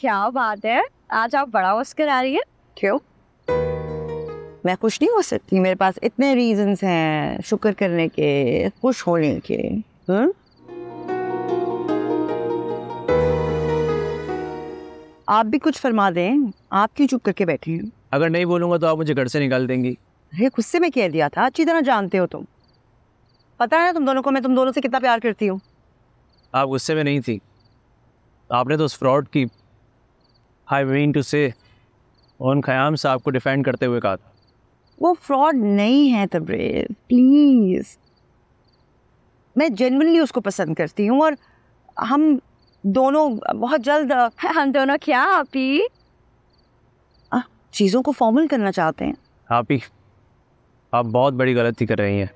क्या बात है आज आप बड़ा मुस्कर आ रही है क्यों मैं खुश नहीं हो सकती मेरे पास इतने रीजंस हैं शुक्र करने के खुश होने के हुँ? हम्म? आप भी कुछ फरमा दें आप क्यों चुप करके बैठी हैं अगर नहीं बोलूंगा तो आप मुझे घर से निकाल देंगी अरे गुस्से में कह दिया था अच्छी तरह जानते हो तुम पता है ना तुम दोनों को मैं तुम दोनों से कितना प्यार करती हूँ आप गुस्से में नहीं थी आपने तो उस फ्रॉड की आई मीन टू से ओन खयाम साहब को डिफेंड करते हुए कहा था वो फ्रॉड नहीं है तब्रेज प्लीज़ मैं जेनवनली उसको पसंद करती हूँ और हम दोनों बहुत जल्द हम दोनों क्या आप ही चीज़ों को फॉर्मल करना चाहते हैं आप ही आप बहुत बड़ी गलती कर रही हैं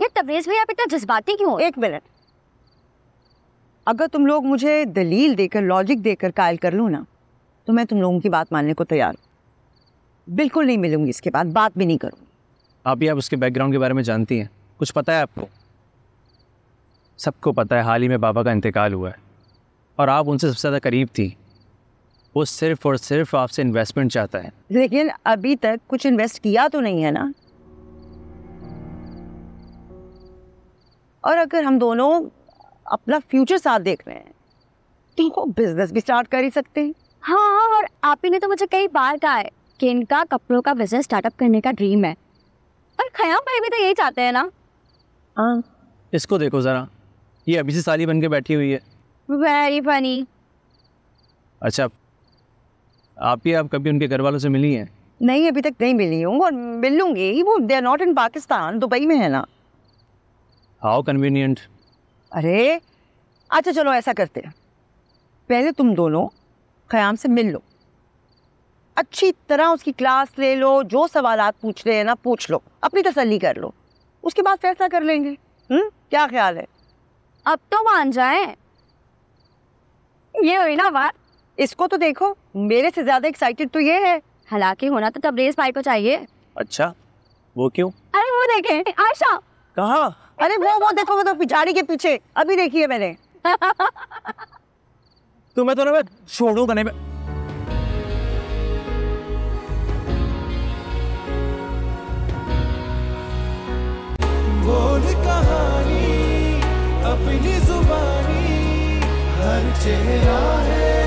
ये तब्रेज भाई आप इतना जज्बाती क्यों एक मिनट अगर तुम लोग मुझे दलील देकर लॉजिक देकर कायल कर लो ना तो मैं तुम लोगों की बात मानने को तैयार हूँ बिल्कुल नहीं मिलूंगी इसके बाद बात भी नहीं करूँगी अभी आप उसके बैकग्राउंड के बारे में जानती हैं कुछ पता है आपको सबको पता है हाल ही में बाबा का इंतकाल हुआ है और आप उनसे सबसे ज़्यादा करीब थी वो सिर्फ और सिर्फ आपसे इन्वेस्टमेंट चाहता है लेकिन अभी तक कुछ इन्वेस्ट किया तो नहीं है ना और अगर हम दोनों अपना फ्यूचर साथ देख रहे हैं तुमको तो बिजनेस भी स्टार्ट कर ही सकते हैं हाँ और आप ही ने तो मुझे कई बार कहा है कि इनका कपड़ों का बिजनेस स्टार्टअप करने का ड्रीम है और खयाम भाई भी तो यही चाहते हैं ना हाँ इसको देखो ज़रा ये अभी से साली बन के बैठी हुई है वेरी फनी अच्छा आप ही आप कभी उनके घर वालों से मिली हैं नहीं अभी तक नहीं मिली हूँ और मिलूंगी वो they are not in Pakistan Dubai में है ना हाउ कन्वीनियंट अरे अच्छा चलो ऐसा करते हैं पहले तुम दोनों ख़याम से मिल लो अच्छी तरह उसकी क्लास ले लो जो सवाल पूछ रहे हैं ना पूछ लो अपनी तसल्ली कर लो उसके बाद फैसला कर लेंगे हुँ? हम्म, क्या ख्याल है अब तो मान जाए ये हुई ना बात इसको तो देखो मेरे से ज्यादा एक्साइटेड तो ये है हालांकि होना तो तबरेज भाई को चाहिए अच्छा वो क्यों अरे वो देखें आशा कहा अरे वो वो देखो तो पिछाड़ी के पीछे अभी देखी है मैंने तो तुम्हें तो ना मैं छोड़ू करने में बोल कहानी अपनी जुबानी हर चेहरा है